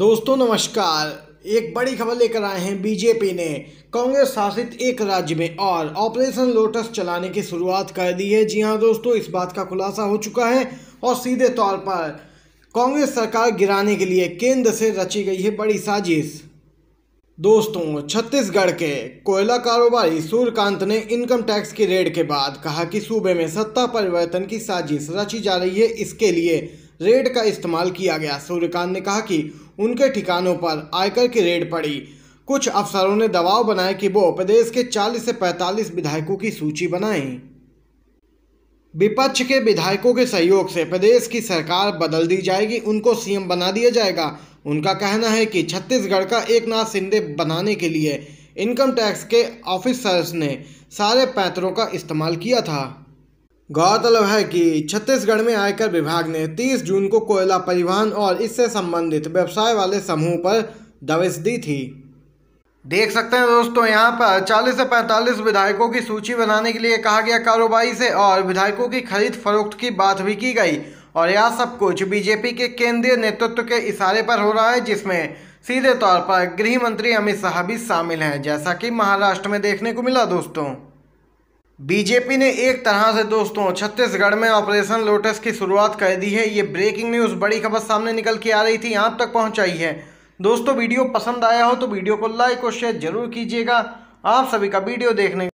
दोस्तों नमस्कार एक बड़ी खबर लेकर आए हैं बीजेपी ने कांग्रेस शासित एक राज्य में और ऑपरेशन लोटस चलाने की शुरुआत कर दी है जी हाँ दोस्तों इस बात का खुलासा हो चुका है और सीधे तौर पर कांग्रेस सरकार गिराने के लिए केंद्र से रची गई है बड़ी साजिश दोस्तों छत्तीसगढ़ के कोयला कारोबारी सूर्यकांत ने इनकम टैक्स की रेड के बाद कहा कि सूबे में सत्ता परिवर्तन की साजिश रची जा रही है इसके लिए रेड का इस्तेमाल किया गया सूर्यकांत ने कहा कि उनके ठिकानों पर आयकर की रेड पड़ी कुछ अफसरों ने दबाव बनाया कि वो प्रदेश के 40 से 45 विधायकों की सूची बनाएं विपक्ष के विधायकों के सहयोग से प्रदेश की सरकार बदल दी जाएगी उनको सीएम बना दिया जाएगा उनका कहना है कि छत्तीसगढ़ का एक नाथ सिंधे बनाने के लिए इनकम टैक्स के ऑफिसर्स ने सारे पैतरों का इस्तेमाल किया था गौरतलब है कि छत्तीसगढ़ में आयकर विभाग ने 30 जून को कोयला परिवहन और इससे संबंधित व्यवसाय वाले समूह पर दबिश दी थी देख सकते हैं दोस्तों यहाँ पर 40 से 45 विधायकों की सूची बनाने के लिए कहा गया कारोबारी से और विधायकों की खरीद फरोख्त की बात भी की गई और यह सब कुछ बीजेपी के केंद्रीय नेतृत्व के इशारे पर हो रहा है जिसमें सीधे तौर पर गृह मंत्री अमित शाह भी शामिल हैं जैसा कि महाराष्ट्र में देखने को मिला दोस्तों बीजेपी ने एक तरह से दोस्तों छत्तीसगढ़ में ऑपरेशन लोटस की शुरुआत कर दी है ये ब्रेकिंग न्यूज़ बड़ी खबर सामने निकल के आ रही थी आप तक पहुंचाई है दोस्तों वीडियो पसंद आया हो तो वीडियो को लाइक और शेयर जरूर कीजिएगा आप सभी का वीडियो देखने